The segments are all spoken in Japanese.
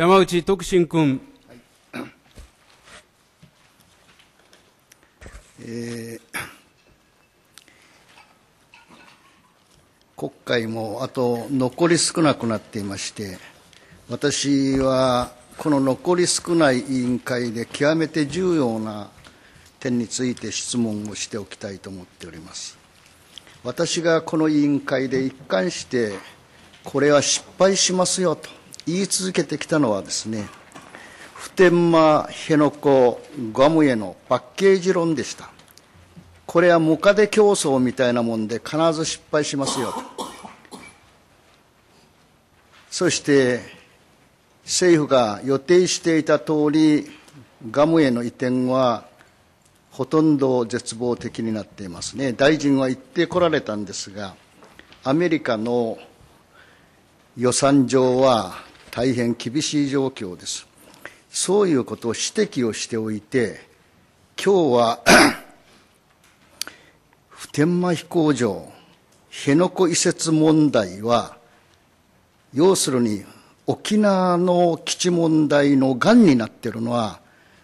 山内徳信君。えー、国会もあと残り少なくなっていまして私はこの残り少ない委員会で極めて重要な点について質問をしておきたいと思っております私がこの委員会で一貫してこれは失敗しますよと言い続けてきたのはですね普天間辺野古ガムへのパッケージ論でしたこれはムカデ競争みたいなもんで必ず失敗しますよとそして政府が予定していた通りガムへの移転はほとんど絶望的になっていますね大臣は言ってこられたんですがアメリカの予算上は大変厳しい状況ですそういうことを指摘をしておいて今日は普 天間飛行場辺野古移設問題は要するに沖縄の基地問題のがんになってるのは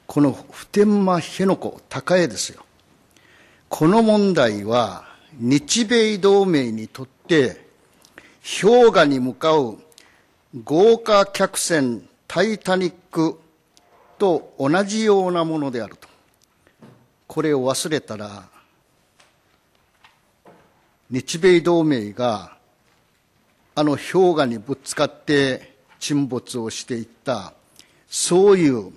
この普天間辺野古高江ですよこの問題は日米同盟にとって氷河に向かう豪華客船タイタニックと同じようなものであるとこれを忘れたら日米同盟があの氷河にぶつかって沈没をしていったそういう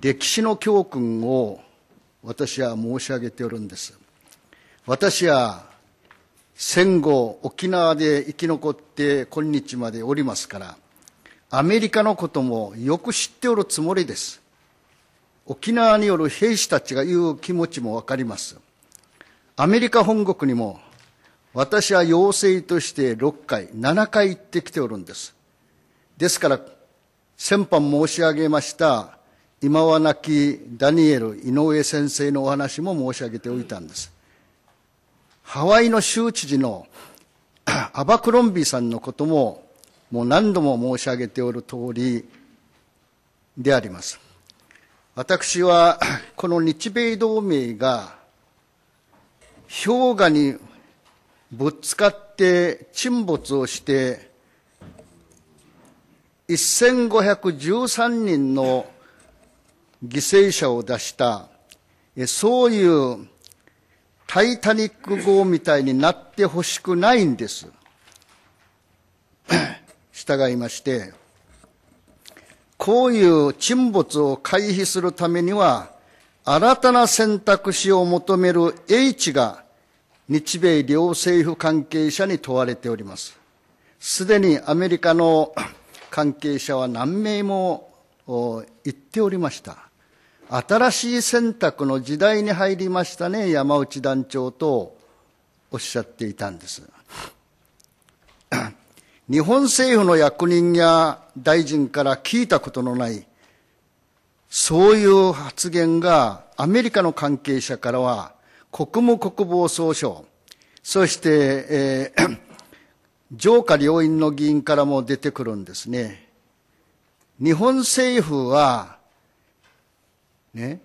歴史の教訓を私は申し上げておるんです私は戦後沖縄で生き残って今日までおりますからアメリカのこともよく知っておるつもりです沖縄による兵士たちが言う気持ちも分かりますアメリカ本国にも私は要請として6回7回行ってきておるんですですから先般申し上げました今は亡きダニエル井上先生のお話も申し上げておいたんですハワイの州知事の アバクロンビーさんのことも、もう何度も申し上げておる通りであります。私は、この日米同盟が、氷河にぶつかって沈没をして、1513人の犠牲者を出した、そういうタイタニック号みたいになってほしくないんです。従いまして、こういう沈没を回避するためには、新たな選択肢を求める H が日米両政府関係者に問われております。すでにアメリカの関係者は何名も言っておりました。新しい選択の時代に入りましたね山内団長とおっしゃっていたんです 日本政府の役人や大臣から聞いたことのないそういう発言がアメリカの関係者からは国務国防総省そして、えー、上 下両院の議員からも出てくるんですね日本政府はね、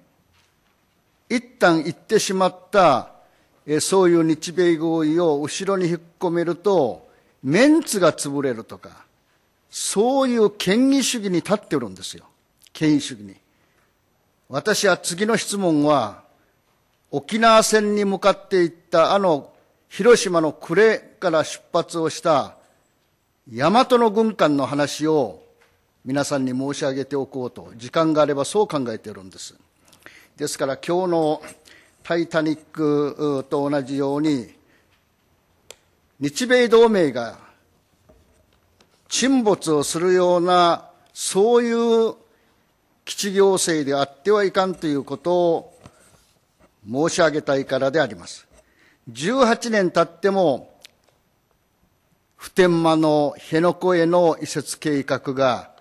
一旦行ってしまったそういう日米合意を後ろに引っ込めるとメンツが潰れるとかそういう権威主義に立っておるんですよ権威主義に私は次の質問は沖縄戦に向かっていったあの広島の呉から出発をした大和の軍艦の話を皆さんに申し上げておこうと時間があればそう考えているんですですから今日の「タイタニック」と同じように日米同盟が沈没をするようなそういう基地行政であってはいかんということを申し上げたいからであります18年経っても普天間の辺野古への移設計画が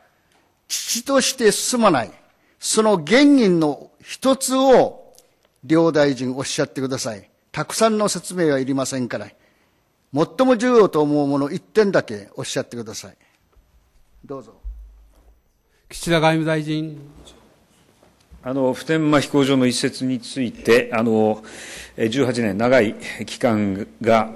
父としてすまない、その原因の一つを、両大臣おっしゃってください。たくさんの説明はいりませんから、最も重要と思うもの一点だけおっしゃってください。どうぞ。岸田外務大臣。あの普天間飛行場の一節について、あの18年、長い期間が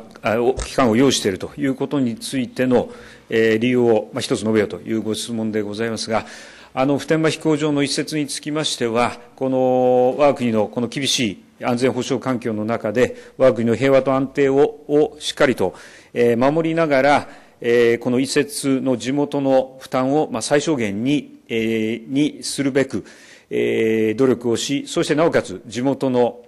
期間を要しているということについての、え理由を、まあ、一つ述べようというご質問でございますが、あの普天間飛行場の一節につきましては、この我が国のこの厳しい安全保障環境の中で、我が国の平和と安定ををしっかりと、え守りながら、えこの一節の地元の負担を、まあ、最小限に,、えにするべく、え努力をし、そしてなおかつ地元の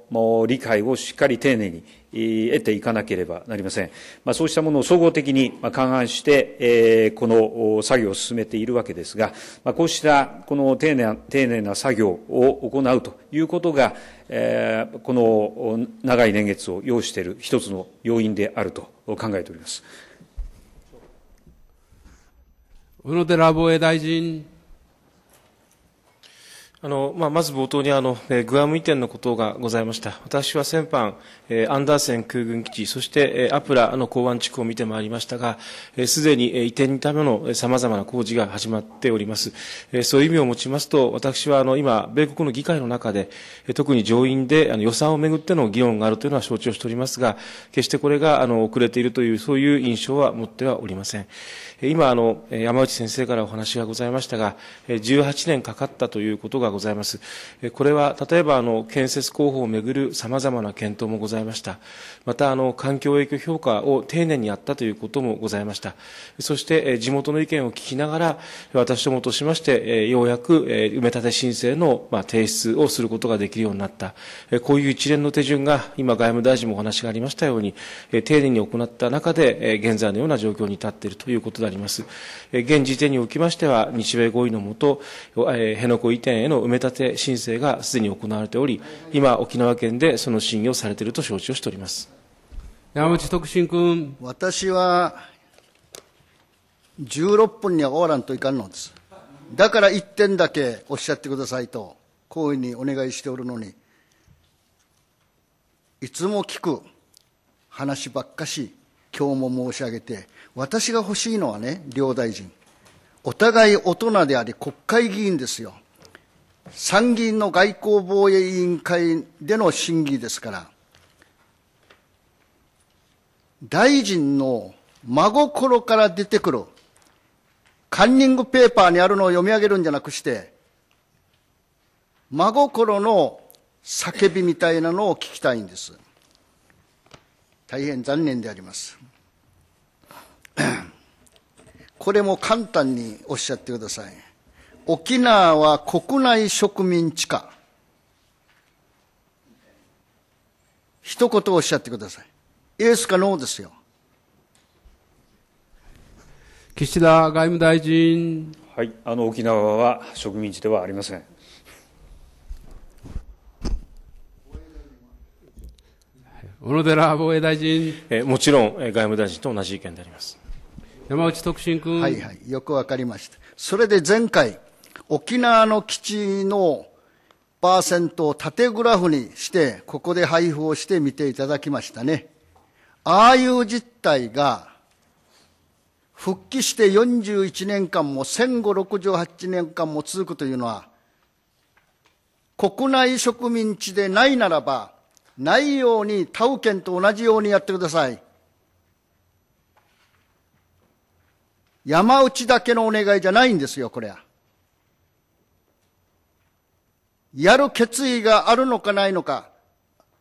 理解をしっかり丁寧に、え得ていかなければなりません。まあ、そうしたものを総合的に、まあ、勘案して、えこの作業を進めているわけですが、まあ、こうしたこの丁寧丁寧な作業を行うということが、えこの長い年月を要している一つの要因であると考えております。小野寺防衛大臣。あの、まあ、まず冒頭にあの、えー、グアム移転のことがございました。私は先般、えー、アンダーセン空軍基地、そして、えー、アプラの港湾地区を見てまいりましたが、す、で、に、えー、移転にための様々な工事が始まっております。えー、そういう意味を持ちますと、私はあの、今、米国の議会の中で、え特に上院であの予算をめぐっての議論があるというのは承知をしておりますが、決してこれがあの、遅れているという、そういう印象は持ってはおりません。え今、あの、山内先生からお話がございましたが、え18年かかったということがございます。これは、例えば、あの、建設工法をめぐる様々な検討もございました。また、あの、環境影響評価を丁寧にやったということもございました。そして、地元の意見を聞きながら、私どもとしまして、ようやく埋め立て申請の提出をすることができるようになった。こういう一連の手順が、今、外務大臣もお話がありましたように、丁寧に行った中で、現在のような状況に至っているということであります。現時点におきましては、日米合意のもと、辺野古移転への埋め立て申請がすでに行われており、今、沖縄県でその審議をされていると承知をしております。山口徳信君。私は、16分には終わらんといかんのです。だから1点だけおっしゃってくださいと、こういうふうにお願いしておるのに、いつも聞く話ばっかし、今日も申し上げて、私が欲しいのはね、両大臣、お互い大人であり、国会議員ですよ。参議院の外交防衛委員会での審議ですから、大臣の真心から出てくるカンニングペーパーにあるのを読み上げるんじゃなくして、真心の叫びみたいなのを聞きたいんです。大変残念であります。これも簡単におっしゃってください。沖縄は国内植民地か一言おっしゃってください。イエスかノーですよ。岸田外務大臣。はい、あの沖縄は植民地ではありません。小野寺防衛大臣。えもちろん、外務大臣と同じ意見であります。山内徳信君。はいはい、よくわかりました。それで前回、沖縄の基地のパーセントを縦グラフにしてここで配布をしてみていただきましたねああいう実態が復帰して41年間も戦後68年間も続くというのは国内植民地でないならばないように他府県と同じようにやってください山内だけのお願いじゃないんですよこれは。やる決意があるのかないのか、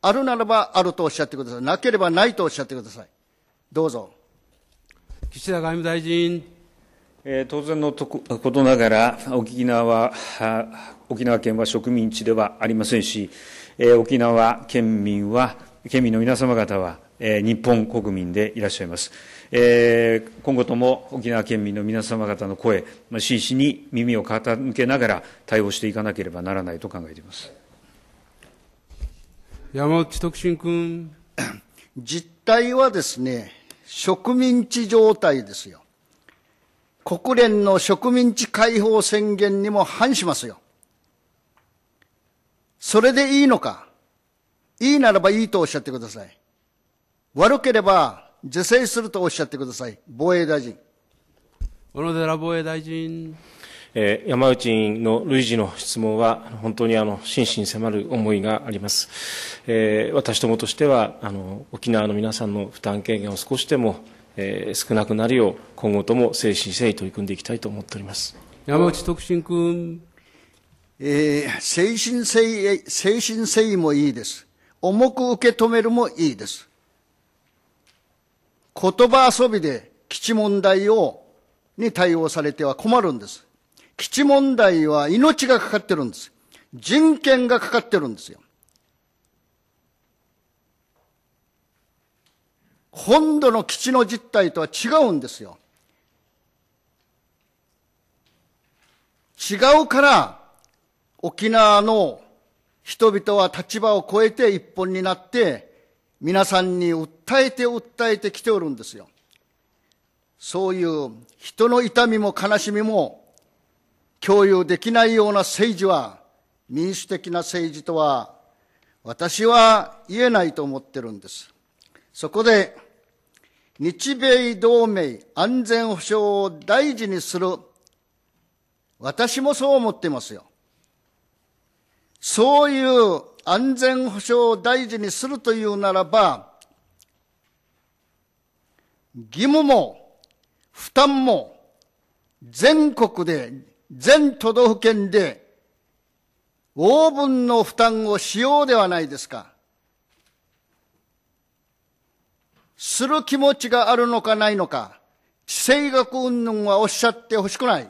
あるならばあるとおっしゃってください。なければないとおっしゃってください。どうぞ。岸田外務大臣。えー、当然のことながら、沖縄は、沖縄県は植民地ではありませんし、えー、沖縄県民は、県民の皆様方は、えー、日本国民でいらっしゃいます。えー、今後とも沖縄県民の皆様方の声、まあ、真摯に耳を傾けながら対応していかなければならないと考えています。山内徳信君。実態はですね、植民地状態ですよ。国連の植民地解放宣言にも反しますよ。それでいいのかいいならばいいとおっしゃってください。悪ければ是正するとおっしゃってください。防衛大臣。小野寺防衛大臣。えー、山内委員の類似の質問は、本当にあの真摯に迫る思いがあります。えー、私どもとしてはあの、沖縄の皆さんの負担軽減を少しでも、えー、少なくなるよう、今後とも誠心誠意取り組んでいきたいと思っております山内徳信君。えー、誠心誠意、誠心誠意もいいです。重く受け止めるもいいです。言葉遊びで基地問題を、に対応されては困るんです。基地問題は命がかかってるんです。人権がかかってるんですよ。本土の基地の実態とは違うんですよ。違うから沖縄の人々は立場を超えて一本になって皆さんに訴えて訴えてきておるんですよ。そういう人の痛みも悲しみも共有できないような政治は民主的な政治とは私は言えないと思ってるんです。そこで日米同盟安全保障を大事にする私もそう思ってますよ。そういう安全保障を大事にするというならば、義務も負担も全国で、全都道府県で、応分の負担をしようではないですか。する気持ちがあるのかないのか、地政学云々はおっしゃってほしくない。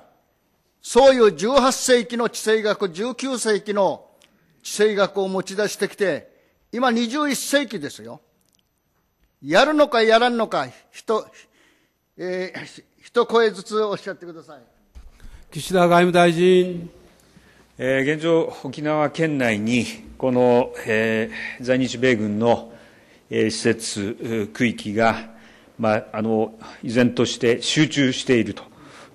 そういう18世紀の地政学、19世紀の地政学を持ち出してきて、今21世紀ですよ。やるのかやらんのか、人、えー、一声ずつおっしゃってください。岸田外務大臣。えー、現状、沖縄県内に、この、えー、在日米軍の、えー、施設、区域が、まあ、あの、依然として集中していると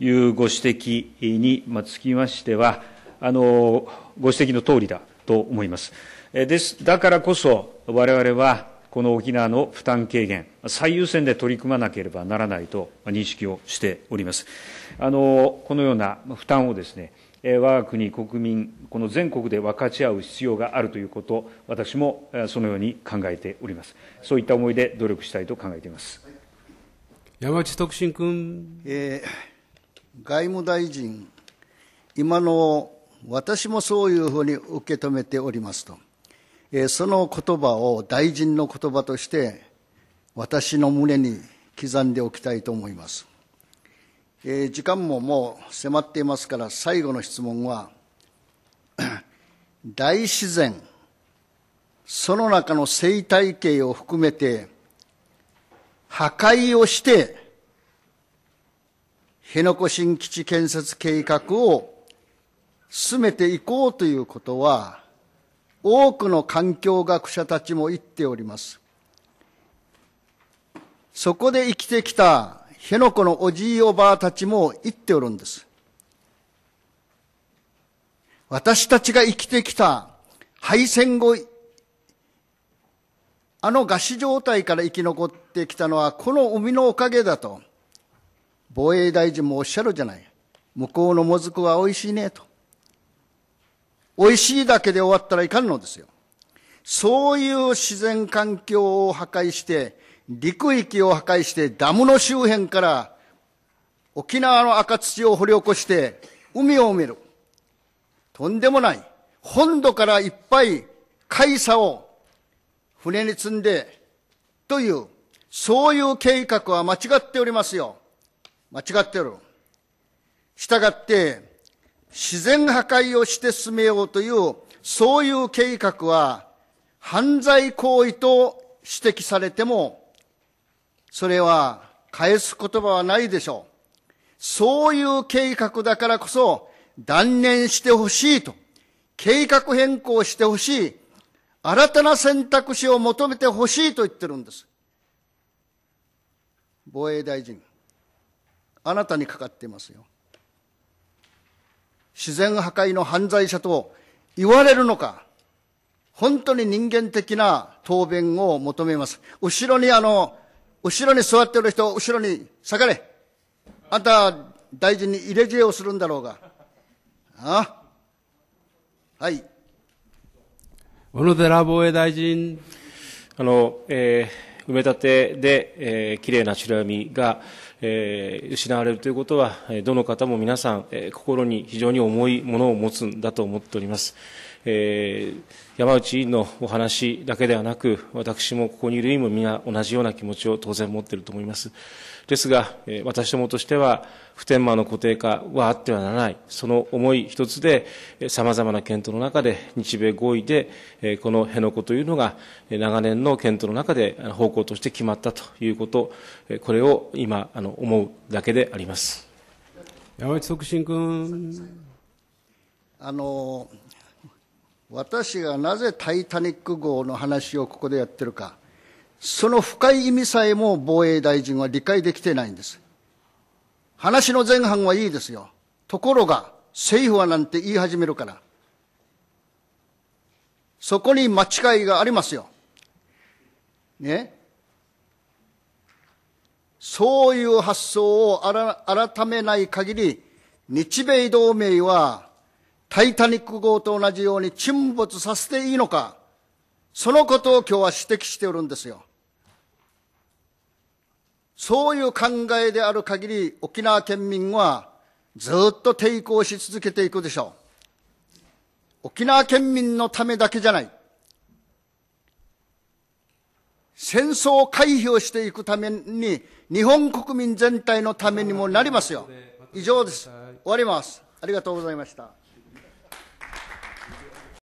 いうご指摘に、まあ、つきましては、あの、ご指摘の通りだと思います。です。だからこそ、我々は、この沖縄の負担軽減、最優先で取り組まなければならないと認識をしております。あのこのような負担をですね、我が国、国民、この全国で分かち合う必要があるということ、私もそのように考えております。そういった思いで努力したいと考えています。山内徳信君、えー、外務大臣、今の私もそういうふうに受け止めておりますと、えー、その言葉を大臣の言葉として私の胸に刻んでおきたいと思います、えー、時間ももう迫っていますから最後の質問は 大自然その中の生態系を含めて破壊をして辺野古新基地建設計画を進めていこうということは多くの環境学者たちも言っておりますそこで生きてきた辺野古のおじいおばあたちも言っておるんです私たちが生きてきた敗戦後あの餓死状態から生き残ってきたのはこの海のおかげだと防衛大臣もおっしゃるじゃない向こうのもずくは美味しいねと美味しいだけで終わったらいかんのですよ。そういう自然環境を破壊して、陸域を破壊して、ダムの周辺から沖縄の赤土を掘り起こして、海を埋める。とんでもない。本土からいっぱい海砂を船に積んで、という、そういう計画は間違っておりますよ。間違っておる。したがって、自然破壊をして進めようというそういう計画は犯罪行為と指摘されてもそれは返す言葉はないでしょう。そういう計画だからこそ断念してほしいと計画変更してほしい新たな選択肢を求めてほしいと言ってるんです。防衛大臣、あなたにかかっていますよ。自然破壊の犯罪者と言われるのか、本当に人間的な答弁を求めます。後ろにあの、後ろに座ってる人、後ろに下がれ。あんた、大臣に入れ知恵をするんだろうが。あはい。小野寺防衛大臣。あの、えー、埋め立てで、えー、綺麗な白闇が、え失われるということは、どの方も皆さん、え心に非常に重いものを持つんだと思っております。え山内委員のお話だけではなく、私もここにいる委員も皆同じような気持ちを当然持っていると思います。ですが、え私どもとしては、普天間の固定化はあってはならない、その思い一つで、さまざまな検討の中で、日米合意で、この辺野古というのが、長年の検討の中で方向として決まったということ、これを今、あの思うだけであります山内促進君。あの私がなぜ「タイタニック号」の話をここでやってるかその深い意味さえも防衛大臣は理解できてないんです話の前半はいいですよ。ところが、政府はなんて言い始めるから。そこに間違いがありますよ。ね。そういう発想を改めない限り、日米同盟はタイタニック号と同じように沈没させていいのか、そのことを今日は指摘しておるんですよ。そういう考えである限り、沖縄県民はずっと抵抗し続けていくでしょう。沖縄県民のためだけじゃない。戦争を回避をしていくために、日本国民全体のためにもなりますよ。以上です。終わります。ありがとうございました。